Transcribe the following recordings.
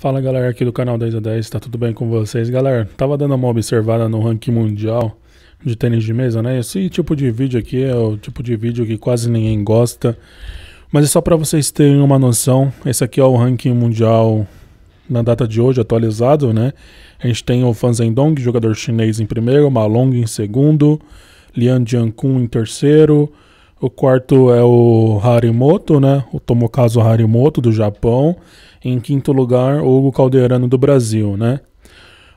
Fala galera aqui do canal 10 a 10, tá tudo bem com vocês? Galera, tava dando uma observada no ranking mundial de tênis de mesa, né? Esse tipo de vídeo aqui é o tipo de vídeo que quase ninguém gosta, mas é só para vocês terem uma noção. Esse aqui é o ranking mundial na data de hoje, atualizado, né? A gente tem o Fan Zhendong, jogador chinês, em primeiro, Malong em segundo, Lian Jiankun em terceiro, o quarto é o Harimoto, né? O Tomokazu Harimoto do Japão. Em quinto lugar, Hugo Calderano do Brasil, né?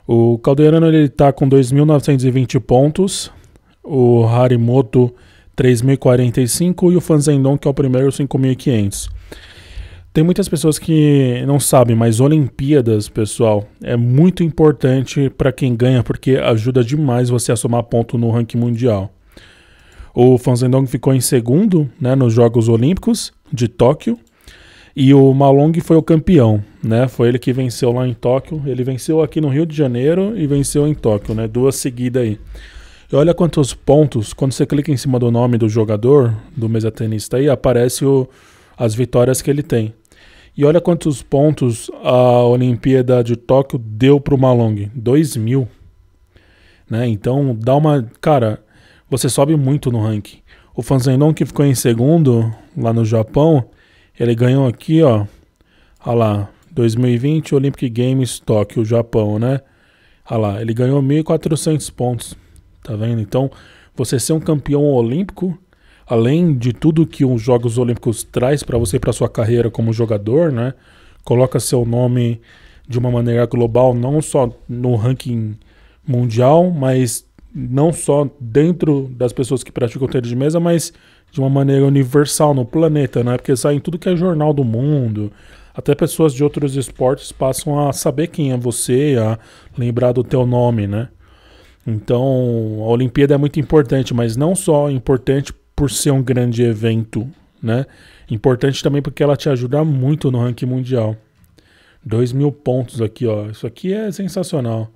O Calderano ele tá com 2.920 pontos, o Harimoto 3.045 e o Fanzendon, que é o primeiro, 5.500. Tem muitas pessoas que não sabem, mas Olimpíadas, pessoal, é muito importante para quem ganha porque ajuda demais você a somar ponto no ranking mundial. O Fanzendong ficou em segundo né, nos Jogos Olímpicos de Tóquio e o Malong foi o campeão, né? Foi ele que venceu lá em Tóquio. Ele venceu aqui no Rio de Janeiro e venceu em Tóquio, né? Duas seguidas aí. E olha quantos pontos, quando você clica em cima do nome do jogador, do mesatenista aí, aparece o, as vitórias que ele tem. E olha quantos pontos a Olimpíada de Tóquio deu para o Malong. 2 mil. Né? Então dá uma... Cara, você sobe muito no ranking. O Fanzendon que ficou em segundo lá no Japão ele ganhou aqui, ó. Olha lá, 2020 Olympic Games Tóquio, Japão, né? Olha lá, ele ganhou 1.400 pontos. Tá vendo? Então, você ser um campeão olímpico, além de tudo que os Jogos Olímpicos traz para você para sua carreira como jogador, né? Coloca seu nome de uma maneira global, não só no ranking mundial, mas não só dentro das pessoas que praticam tênis de mesa, mas de uma maneira universal no planeta, né? Porque sai em tudo que é jornal do mundo. Até pessoas de outros esportes passam a saber quem é você, a lembrar do teu nome, né? Então, a Olimpíada é muito importante, mas não só importante por ser um grande evento, né? Importante também porque ela te ajuda muito no ranking mundial. 2 mil pontos aqui, ó. Isso aqui é sensacional.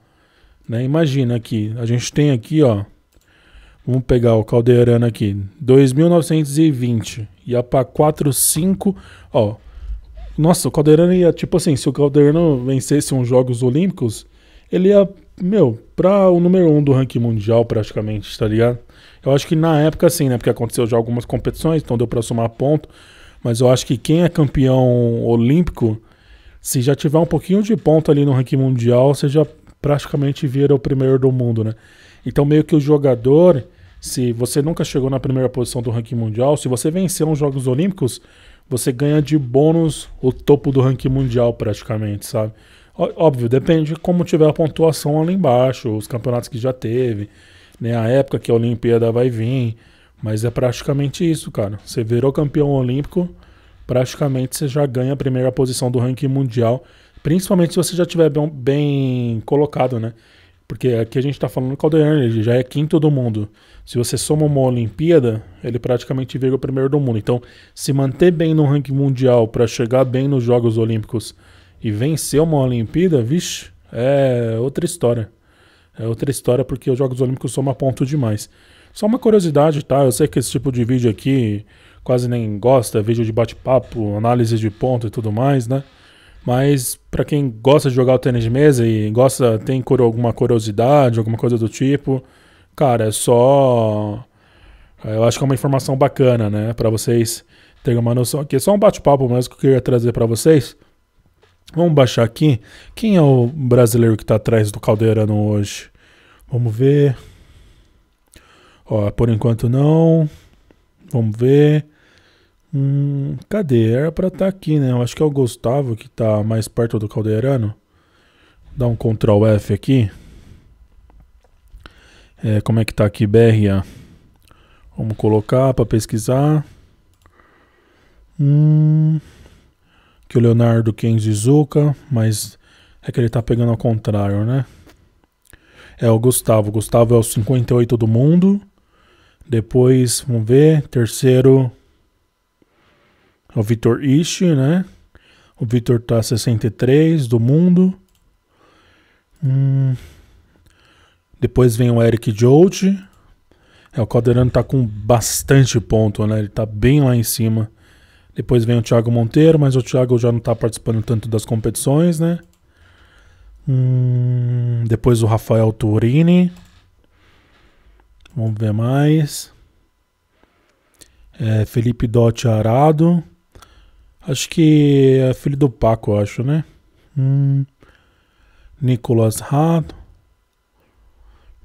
Né? Imagina aqui, a gente tem aqui, ó, vamos pegar o caldeirano aqui, 2.920, ia para 4,5, ó. Nossa, o caldeirano ia, tipo assim, se o caldeirano vencesse uns Jogos Olímpicos, ele ia, meu, para o número um do ranking mundial praticamente, tá ligado? Eu acho que na época sim, né? Porque aconteceu já algumas competições, então deu para somar ponto. Mas eu acho que quem é campeão olímpico, se já tiver um pouquinho de ponto ali no ranking mundial, você já praticamente vira o primeiro do mundo, né? Então meio que o jogador, se você nunca chegou na primeira posição do ranking mundial, se você vencer uns Jogos Olímpicos, você ganha de bônus o topo do ranking mundial praticamente, sabe? Óbvio, depende de como tiver a pontuação ali embaixo, os campeonatos que já teve, né? A época que a Olimpíada vai vir. Mas é praticamente isso, cara. Você virou campeão olímpico, praticamente você já ganha a primeira posição do ranking mundial. Principalmente se você já tiver bem, bem colocado, né? Porque aqui a gente está falando Calder Energy, já é quinto do mundo. Se você soma uma Olimpíada, ele praticamente vira o primeiro do mundo. Então, se manter bem no ranking mundial para chegar bem nos Jogos Olímpicos e vencer uma Olimpíada, vixe, é outra história. É outra história porque os Jogos Olímpicos soma ponto demais. Só uma curiosidade, tá? Eu sei que esse tipo de vídeo aqui quase nem gosta, vídeo de bate-papo, análise de ponto e tudo mais, né? Mas para quem gosta de jogar o tênis de mesa e gosta, tem alguma curiosidade, alguma coisa do tipo, cara, é só. Eu acho que é uma informação bacana, né? Para vocês terem uma noção aqui. É só um bate-papo mesmo que eu queria trazer para vocês. Vamos baixar aqui. Quem é o brasileiro que tá atrás do Caldeirano hoje? Vamos ver. Ó, por enquanto não. Vamos ver. Hum, cadê? Era pra estar tá aqui, né? Eu acho que é o Gustavo que tá mais perto do Caldeirano. Dá um Ctrl F aqui. É, como é que tá aqui? BRA. Vamos colocar para pesquisar. Hum, que o Leonardo Kenjizuka, mas é que ele tá pegando ao contrário, né? É o Gustavo. O Gustavo é o 58 do mundo. Depois, vamos ver. Terceiro, o Vitor Ishi, né? O Vitor tá 63 do mundo. Hum. Depois vem o Eric Jolt. É, o Calderano tá com bastante ponto, né? Ele tá bem lá em cima. Depois vem o Thiago Monteiro, mas o Thiago já não tá participando tanto das competições, né? Hum, depois o Rafael Turini. Vamos ver mais. É, Felipe Dotti Arado. Acho que é filho do Paco, acho, né? Hum. Nicolas Rato.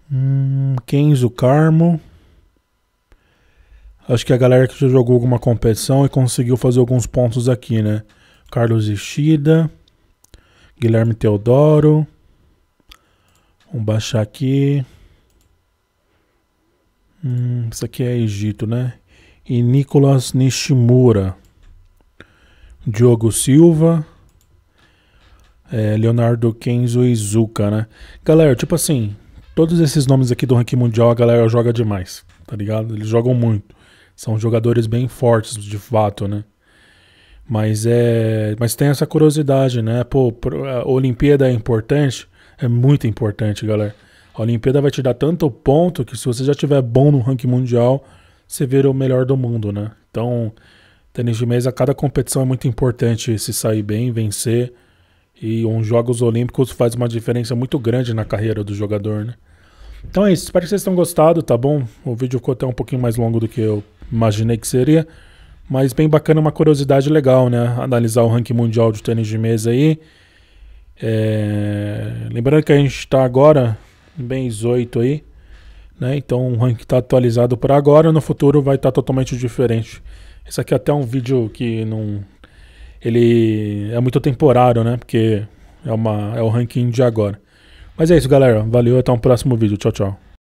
Hum, Kenzo Carmo. Acho que é a galera que já jogou alguma competição e conseguiu fazer alguns pontos aqui, né? Carlos Ishida. Guilherme Teodoro. Vamos baixar aqui. Hum, isso aqui é Egito, né? E Nicolas Nishimura. Diogo Silva, é, Leonardo Kenzo e Zuka, né? Galera, tipo assim, todos esses nomes aqui do ranking mundial a galera joga demais, tá ligado? Eles jogam muito. São jogadores bem fortes, de fato, né? Mas é, mas tem essa curiosidade, né? Pô, a Olimpíada é importante, é muito importante, galera. A Olimpíada vai te dar tanto ponto que se você já tiver bom no ranking mundial, você vira o melhor do mundo, né? Então, Tênis de mesa, cada competição é muito importante se sair bem, vencer. E uns Jogos Olímpicos faz uma diferença muito grande na carreira do jogador, né? Então é isso, espero que vocês tenham gostado, tá bom? O vídeo ficou até um pouquinho mais longo do que eu imaginei que seria. Mas bem bacana, uma curiosidade legal, né? Analisar o ranking mundial de tênis de mesa aí. É... Lembrando que a gente está agora bem 18 aí, né? Então o ranking está atualizado para agora, no futuro vai estar tá totalmente diferente. Isso aqui é até um vídeo que não. Ele é muito temporário, né? Porque é, uma, é o ranking de agora. Mas é isso, galera. Valeu, até um próximo vídeo. Tchau, tchau.